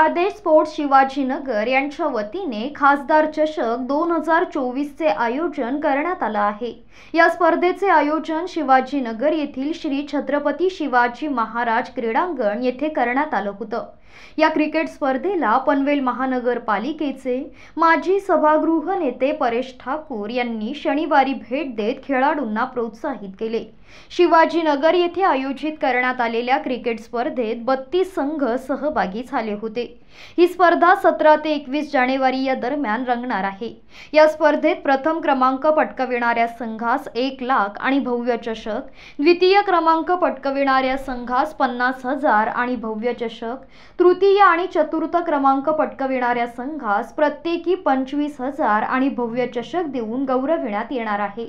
आदेश स्पोर्ट्स शिवाजीनगर यांच्या वतीने खासदार चषक दोन हजार चोवीसचे आयोजन करण्यात आलं आहे या स्पर्धेचे आयोजन शिवाजीनगर येथील श्री छत्रपती शिवाजी महाराज क्रीडांगण येथे करण्यात आलं होतं या क्रिकेट स्पर्धेला पनवेल महानगरपालिकेचे माजी सभागृह नेते परेश ठाकूर यांनी शनिवारी भेट देत खेळाडूंना प्रोत्साहित केले शिवाजीनगर येथे आयोजित करण्यात आलेल्या क्रिकेट स्पर्धेत बत्तीस संघ सहभागी झाले होते ही स्पर्धा सतरा ते एकवीस जानेवारी या दरम्यान रंगणार आहे या स्पर्धेत प्रथम क्रमांक पटकविणाऱ्या संघास एक लाख आणि भव्य चषक द्वितीय क्रमांक पटकविणाऱ्या संघास पन्नास हजार आणि भव्य चषक तृतीय आणि चतुर्थ क्रमांक पटकविणाऱ्या संघास प्रत्येकी पंचवीस हजार आणि भव्य चषक देऊन गौरविण्यात येणार आहे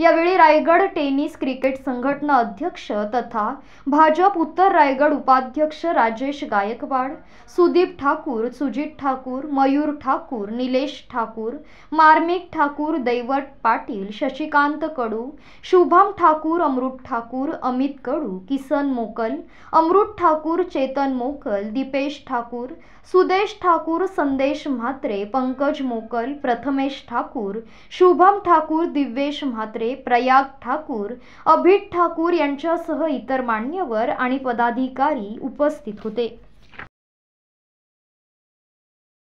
यावेळी रायगड टेनिस क्रिकेट संघटना अध्यक्ष तथा भाजप उत्तर रायगड उपाध्यक्ष राजेश गायकवाड सुदीप ठाकूर सुजित ठाकूर मयूर ठाकूर निलेश ठाकूर मार्मिक ठाकूर दैवत पाटील शशिकांत कडू शुभम ठाकूर अमृत ठाकूर अमित कडू किसन मोकल अमृत ठाकूर चेतन मोकल दीपेश ठाकूर सुदेश ठाकूर संदेश म्हात्रे पंकज मोकल प्रथमेश ठाकूर शुभम ठाकूर दिव्येश म्हात्रे म्हात्रे प्रयाग ठाकूर अभित ठाकूर यांच्यासह इतर मान्यवर आणि पदाधिकारी उपस्थित होते